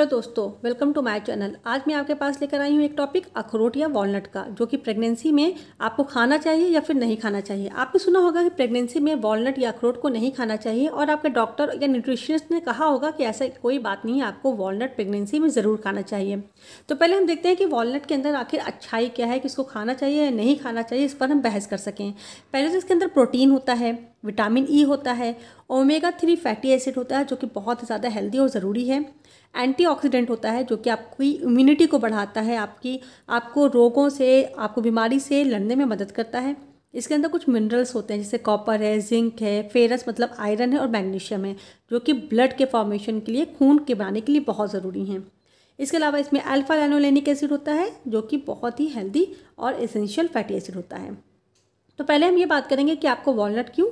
hello दोस्तों welcome to my channel आज मैं आपके पास लेकर आई हूँ एक टॉपिक अखरोट या वॉलनट का जो कि प्रेगनेंसी में आपको खाना चाहिए या फिर नहीं खाना चाहिए आपने सुना होगा कि प्रेगनेंसी में वॉलनट या अखरोट को नहीं खाना चाहिए और आपके डॉक्टर या न्यूट्रिशनिस्ट ने कहा होगा कि ऐसा कोई बात नहीं है आपको वॉलनट प्रेगनेंसी में ज़रूर खाना चाहिए तो पहले हम देखते हैं कि वॉलनट के अंदर आखिर अच्छाई क्या है कि इसको खाना चाहिए या नहीं खाना चाहिए इस पर हम बहस कर सकें पहले तो इसके अंदर प्रोटीन होता है विटामिन ई e होता है ओमेगा थ्री फैटी एसिड होता है जो कि बहुत ज़्यादा हेल्दी और ज़रूरी है एंटीऑक्सीडेंट होता है जो कि आपकी इम्यूनिटी को बढ़ाता है आपकी आपको रोगों से आपको बीमारी से लड़ने में मदद करता है इसके अंदर कुछ मिनरल्स होते हैं जैसे कॉपर है जिंक है फेरस मतलब आयरन है और मैग्नीशियम है जो कि ब्लड के फॉर्मेशन के लिए खून के बनाने के लिए बहुत ज़रूरी हैं इसके अलावा इसमें अल्फा एनोलेनिक एसिड होता है जो कि बहुत ही हेल्दी और एसेंशियल फैटी एसिड होता है तो पहले हम ये बात करेंगे कि आपको वॉलनट क्यों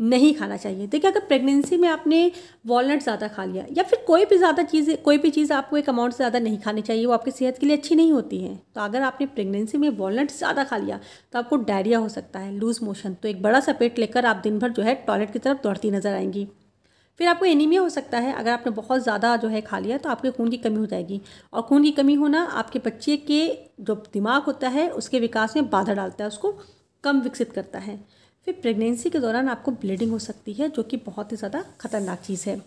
नहीं खाना चाहिए देखिए अगर प्रेगनेंसी में आपने वॉलट ज़्यादा खा लिया या फिर कोई भी ज़्यादा चीज़ कोई भी चीज़ आपको एक अमाउंट से ज़्यादा नहीं खानी चाहिए वो आपकी सेहत के लिए अच्छी नहीं होती है तो अगर आपने प्रेगनेंसी में वॉलट ज़्यादा खा लिया तो आपको डायरिया हो सकता है लूज़ मोशन तो एक बड़ा सा पेट लेकर आप दिन भर जो है टॉयलेट की तरफ दौड़ती नज़र आएंगी फिर आपको एनीमिया हो सकता है अगर आपने बहुत ज़्यादा जो है खा लिया तो आपके खून की कमी हो जाएगी और खून की कमी होना आपके बच्चे के जो दिमाग होता है उसके विकास में बाधा डालता है उसको कम विकसित करता है फिर प्रेगनेंसी के दौरान आपको ब्लीडिंग हो सकती है जो कि बहुत ही ज़्यादा खतरनाक चीज़ है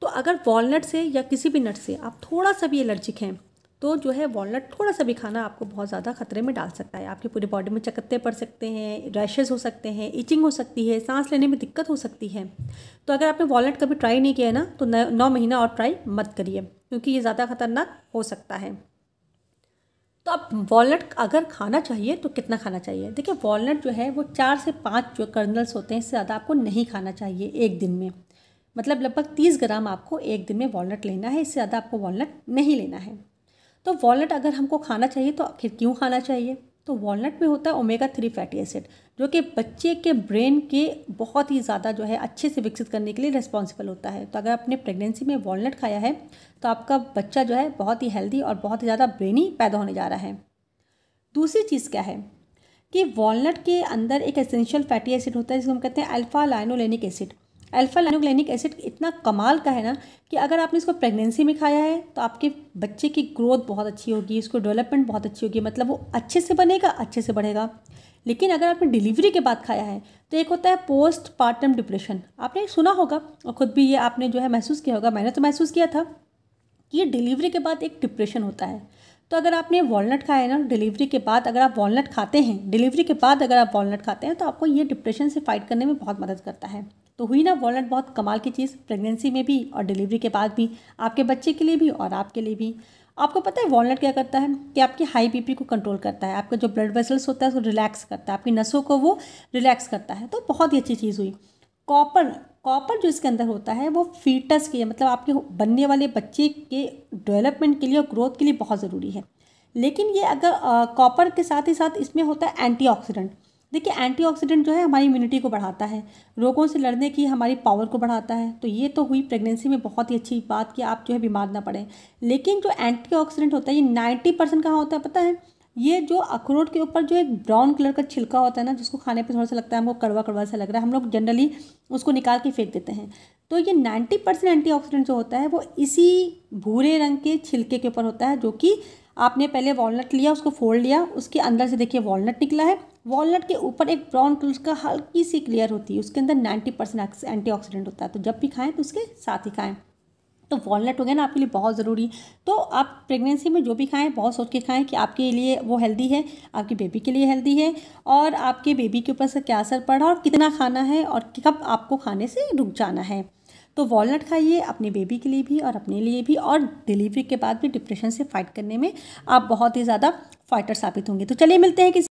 तो अगर वॉलनट से या किसी भी नट से आप थोड़ा सा भी एलर्जिक हैं तो जो है वॉलनट थोड़ा सा भी खाना आपको बहुत ज़्यादा खतरे में डाल सकता है आपके पूरे बॉडी में चकत्ते पड़ सकते हैं रैशेज़ हो सकते हैं इचिंग हो सकती है सांस लेने में दिक्कत हो सकती है तो अगर आपने वॉलनट कभी ट्राई नहीं किया है ना तो नौ महीना और ट्राई मत करिए क्योंकि ये ज़्यादा खतरनाक हो सकता है तो आप वॉलनट अगर खाना चाहिए तो कितना खाना चाहिए देखिए वॉलनट जो है वो चार से पाँच जो कर्नल्स होते हैं इससे ज़्यादा आपको नहीं खाना चाहिए एक दिन में मतलब लगभग तीस ग्राम आपको एक दिन में वॉलनट लेना है इससे ज़्यादा आपको वॉलनट नहीं लेना है तो वॉलनट अगर हमको खाना चाहिए तो आखिर क्यों खाना चाहिए तो वॉलनट में होता है ओमेगा थ्री फैटी एसिड जो कि बच्चे के ब्रेन के बहुत ही ज़्यादा जो है अच्छे से विकसित करने के लिए रिस्पॉन्सिबल होता है तो अगर आपने प्रेगनेंसी में वॉलनट खाया है तो आपका बच्चा जो है बहुत ही हेल्दी और बहुत ही ज़्यादा ब्रेनी पैदा होने जा रहा है दूसरी चीज़ क्या है कि वॉलनट के अंदर एक एसेंशियल फैटी एसिड होता है जिसको हम कहते हैं alpha linolenic acid alpha linolenic acid इतना कमाल का है ना कि अगर आपने इसको प्रेगनेंसी में खाया है तो आपके बच्चे की ग्रोथ बहुत अच्छी होगी इसको डेवलपमेंट बहुत अच्छी होगी मतलब वो अच्छे से बनेगा अच्छे से बढ़ेगा लेकिन अगर आपने डिलीवरी के बाद खाया है तो एक होता है पोस्ट पार्टम डिप्रेशन आपने सुना होगा और ख़ुद भी ये आपने जो है महसूस किया होगा मैंने तो महसूस किया था कि ये डिलीवरी के बाद एक डिप्रेशन होता है तो अगर आपने वॉलनट खाया है ना डिलीवरी के बाद अगर आप वॉलनट खाते हैं डिलीवरी के बाद अगर आप वॉलनट खाते हैं तो आपको ये डिप्रेशन से फाइट करने में बहुत मदद करता है तो हुई ना वॉलट बहुत कमाल की चीज़ प्रेगनेंसी में भी और डिलीवरी के बाद भी आपके बच्चे के लिए भी और आपके लिए भी आपको पता है वॉलट क्या करता है कि आपकी हाई बीपी को कंट्रोल करता है आपका जो ब्लड वेसल्स होता है उसको रिलैक्स करता है आपकी नसों को वो रिलैक्स करता है तो बहुत ही अच्छी चीज़ हुई कॉपर कॉपर जो इसके अंदर होता है वो फीटस के मतलब आपके बनने वाले बच्चे के डेवलपमेंट के लिए और ग्रोथ के लिए बहुत ज़रूरी है लेकिन ये अगर कॉपर के साथ ही साथ इसमें होता है एंटीऑक्सीडेंट देखिए एंटीऑक्सीडेंट जो है हमारी इम्यूनिटी को बढ़ाता है रोगों से लड़ने की हमारी पावर को बढ़ाता है तो ये तो हुई प्रेगनेंसी में बहुत ही अच्छी बात कि आप जो है बीमार ना पड़ें लेकिन जो एंटीऑक्सीडेंट होता है ये नाइन्टी परसेंट कहाँ होता है पता है ये जो अखरोट के ऊपर जो एक ब्राउन कलर का छिलका होता है ना जिसको खाने पर थोड़ा सा लगता है हमको कड़वा कड़वा सा लग रहा है हम लोग जनरली उसको निकाल के फेंक देते हैं तो ये नाइन्टी परसेंट एंटीऑक्सीडेंट जो होता है वो इसी भूरे रंग के छिलके के ऊपर होता है जो कि आपने पहले वॉलनट लिया उसको फोल्ड लिया उसके अंदर से देखिए वॉलनट निकला है वॉलनट के ऊपर एक ब्राउन कलर का हल्की सी क्लियर होती है उसके अंदर नाइन्टी परसेंट एंटीऑक्सीडेंट होता है तो जब भी खाएँ तो उसके साथ ही खाएं तो वॉलनट हो गया ना आपके लिए बहुत ज़रूरी तो आप प्रेगनेंसी में जो भी खाएं बहुत सोच के खाएं कि आपके लिए वो हेल्दी है आपके बेबी के लिए हेल्दी है और आपके बेबी के ऊपर से क्या असर पड़ा और कितना खाना है और कब आपको खाने से रुक जाना है तो वॉलनट खाइए अपने बेबी के लिए भी और अपने लिए भी और डिलीवरी के बाद भी डिप्रेशन से फाइट करने में आप बहुत ही ज़्यादा फाइटर साबित होंगे तो चलिए मिलते हैं किसी